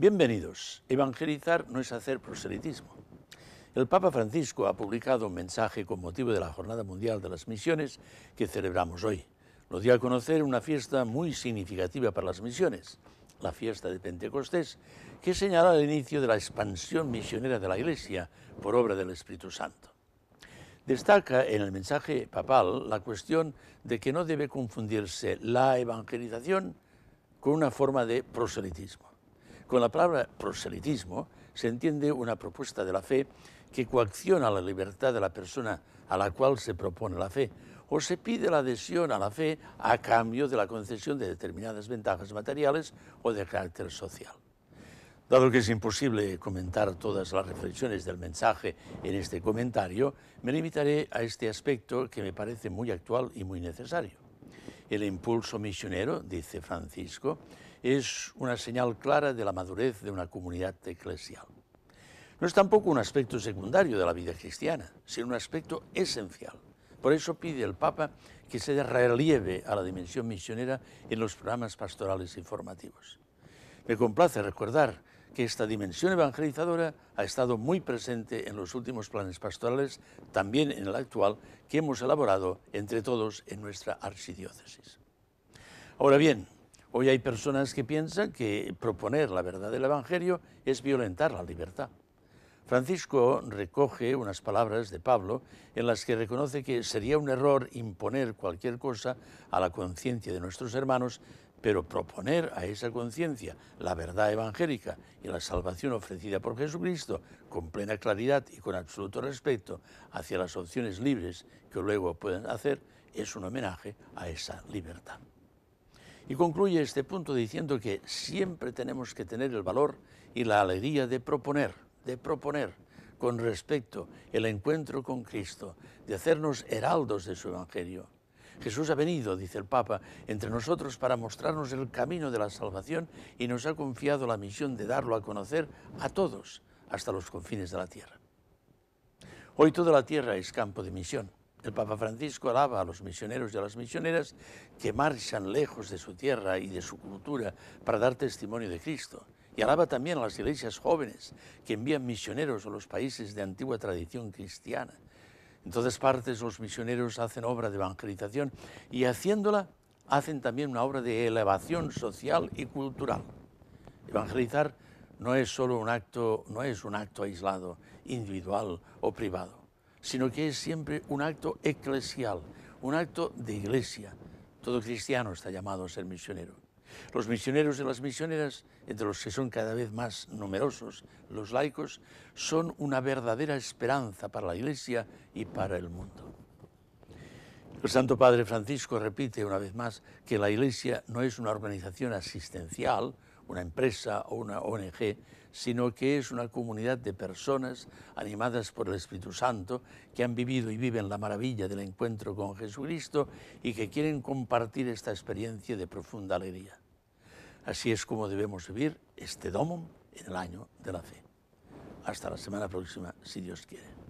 Bienvenidos. Evangelizar no es hacer proselitismo. El Papa Francisco ha publicado un mensaje con motivo de la Jornada Mundial de las Misiones que celebramos hoy. Lo dio a conocer una fiesta muy significativa para las misiones, la fiesta de Pentecostés, que señala el inicio de la expansión misionera de la Iglesia por obra del Espíritu Santo. Destaca en el mensaje papal la cuestión de que no debe confundirse la evangelización con una forma de proselitismo. Con la palabra proselitismo se entiende una propuesta de la fe que coacciona la libertad de la persona a la cual se propone la fe, o se pide la adhesión a la fe a cambio de la concesión de determinadas ventajas materiales o de carácter social. Dado que es imposible comentar todas las reflexiones del mensaje en este comentario, me limitaré a este aspecto que me parece muy actual y muy necesario. El impulso misionero, dice Francisco, es una señal clara de la madurez de una comunidad eclesial. No es tampoco un aspecto secundario de la vida cristiana, sino un aspecto esencial. Por eso pide el Papa que se dé relieve a la dimensión misionera en los programas pastorales informativos. Me complace recordar que esta dimensión evangelizadora ha estado muy presente en los últimos planes pastorales, también en el actual, que hemos elaborado entre todos en nuestra archidiócesis. Ahora bien, Hoy hay personas que piensan que proponer la verdad del Evangelio es violentar la libertad. Francisco recoge unas palabras de Pablo en las que reconoce que sería un error imponer cualquier cosa a la conciencia de nuestros hermanos, pero proponer a esa conciencia la verdad evangélica y la salvación ofrecida por Jesucristo con plena claridad y con absoluto respeto hacia las opciones libres que luego pueden hacer es un homenaje a esa libertad. Y concluye este punto diciendo que siempre tenemos que tener el valor y la alegría de proponer, de proponer con respecto el encuentro con Cristo, de hacernos heraldos de su Evangelio. Jesús ha venido, dice el Papa, entre nosotros para mostrarnos el camino de la salvación y nos ha confiado la misión de darlo a conocer a todos hasta los confines de la tierra. Hoy toda la tierra es campo de misión. El Papa Francisco alaba a los misioneros y a las misioneras que marchan lejos de su tierra y de su cultura para dar testimonio de Cristo. Y alaba también a las iglesias jóvenes que envían misioneros a los países de antigua tradición cristiana. En todas partes los misioneros hacen obra de evangelización y haciéndola hacen también una obra de elevación social y cultural. Evangelizar no es solo un acto, no es un acto aislado, individual o privado sino que es siempre un acto eclesial, un acto de iglesia. Todo cristiano está llamado a ser misionero. Los misioneros y las misioneras, entre los que son cada vez más numerosos los laicos, son una verdadera esperanza para la Iglesia y para el mundo. El Santo Padre Francisco repite una vez más que la Iglesia no es una organización asistencial, una empresa o una ONG, sino que es una comunidad de personas animadas por el Espíritu Santo que han vivido y viven la maravilla del encuentro con Jesucristo y que quieren compartir esta experiencia de profunda alegría. Así es como debemos vivir este domo en el año de la fe. Hasta la semana próxima, si Dios quiere.